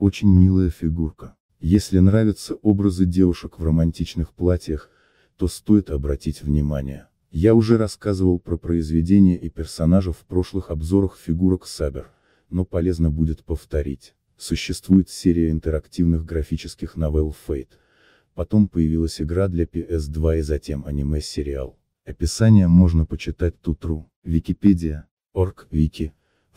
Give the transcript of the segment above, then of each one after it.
Очень милая фигурка. Если нравятся образы девушек в романтичных платьях, то стоит обратить внимание. Я уже рассказывал про произведения и персонажа в прошлых обзорах фигурок Сабер, но полезно будет повторить. Существует серия интерактивных графических новелл Fate. Потом появилась игра для PS2 и затем аниме-сериал. Описание можно почитать тут.ру, Википедия, Орг, Вики,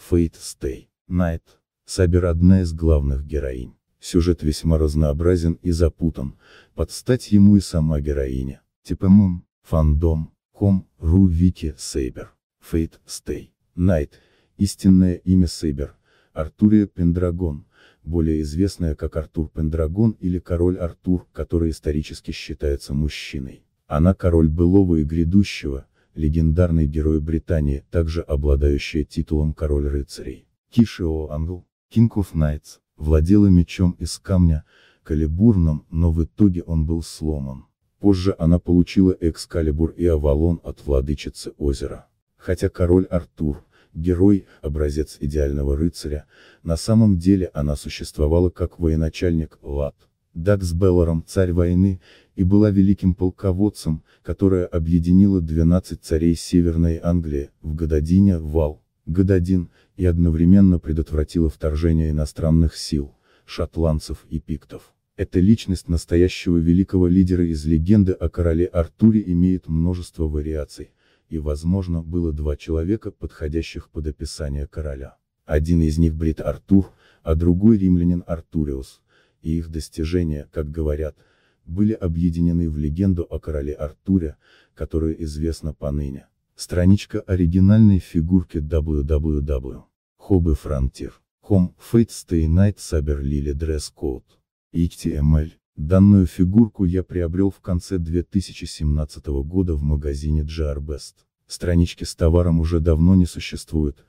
Fate Stay, Night. Сабер одна из главных героинь. Сюжет весьма разнообразен и запутан, под стать ему и сама героиня. Типэмон, фандом, ком, ру, вики, Сейбер, Фейт, Стей, Найт, истинное имя Сейбер, Артурия Пендрагон, более известная как Артур Пендрагон или Король Артур, который исторически считается мужчиной. Она король былого и грядущего, легендарный герой Британии, также обладающая титулом король рыцарей. Кишио Англ, King of Knights, владела мечом из камня, калибурным, но в итоге он был сломан. Позже она получила Экскалибур и Авалон от владычицы озера. Хотя король Артур, герой, образец идеального рыцаря, на самом деле она существовала как военачальник Лад. Дакс Белларом царь войны, и была великим полководцем, которая объединила 12 царей Северной Англии, в Гододине, Вал, Гададин, и одновременно предотвратила вторжение иностранных сил, шотландцев и пиктов. Эта личность настоящего великого лидера из легенды о короле Артуре имеет множество вариаций, и возможно было два человека, подходящих под описание короля. Один из них Брит Артур, а другой римлянин Артуриус, и их достижения, как говорят, были объединены в легенду о короле Артуре, которая известна поныне. Страничка оригинальной фигурки www.hobbyfrontier.com Fate Stay Night Saber Lily Dress Code. HTML. Данную фигурку я приобрел в конце 2017 года в магазине JarBest. Странички с товаром уже давно не существуют,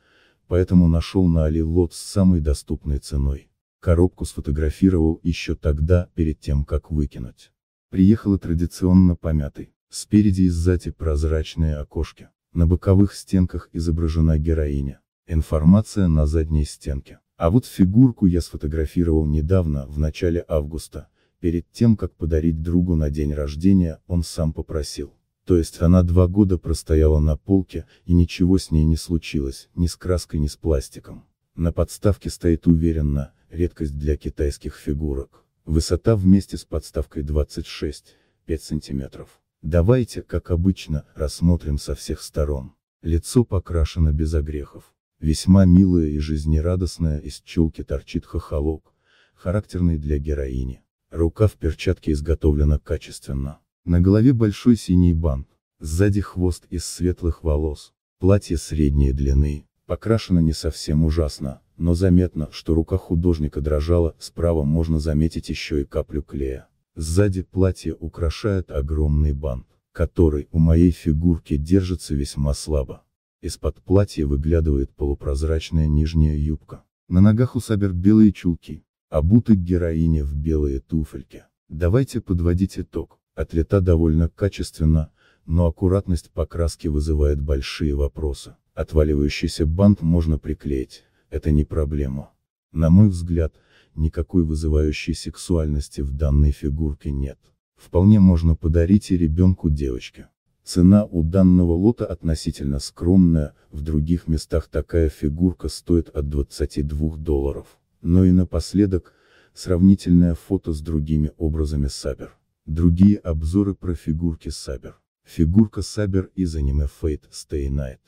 поэтому нашел на Алилот с самой доступной ценой. Коробку сфотографировал еще тогда, перед тем как выкинуть. Приехала традиционно помятой, спереди и сзади прозрачные окошки. На боковых стенках изображена героиня. Информация на задней стенке. А вот фигурку я сфотографировал недавно, в начале августа. Перед тем, как подарить другу на день рождения, он сам попросил. То есть она два года простояла на полке, и ничего с ней не случилось, ни с краской, ни с пластиком. На подставке стоит уверенно, редкость для китайских фигурок. Высота вместе с подставкой 26,5 сантиметров. Давайте, как обычно, рассмотрим со всех сторон. Лицо покрашено без огрехов. Весьма милая и жизнерадостная, из челки торчит хохолок, характерный для героини. Рука в перчатке изготовлена качественно. На голове большой синий бант, сзади хвост из светлых волос, платье средней длины, покрашено не совсем ужасно, но заметно, что рука художника дрожала, справа можно заметить еще и каплю клея. Сзади платье украшает огромный бант, который у моей фигурки держится весьма слабо. Из-под платья выглядывает полупрозрачная нижняя юбка. На ногах у Сабер белые чулки, а Буты героиня в белые туфельки. Давайте подводить итог. Отлета довольно качественно, но аккуратность покраски вызывает большие вопросы. Отваливающийся бант можно приклеить, это не проблема. На мой взгляд, никакой вызывающей сексуальности в данной фигурке нет. Вполне можно подарить и ребенку девочке. Цена у данного лота относительно скромная, в других местах такая фигурка стоит от 22 долларов. Но и напоследок, сравнительное фото с другими образами Сабер. Другие обзоры про фигурки Сабер. Фигурка Сабер из аниме Fate Stay Night.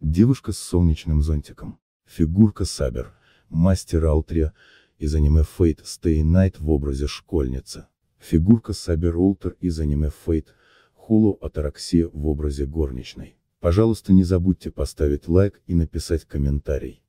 Девушка с солнечным зонтиком. Фигурка Сабер. Мастер Алтрия, из аниме Fate Stay Night в образе школьницы. Фигурка Сабер Роутер из аниме Fate Hulu Атараксия в образе горничной. Пожалуйста, не забудьте поставить лайк и написать комментарий.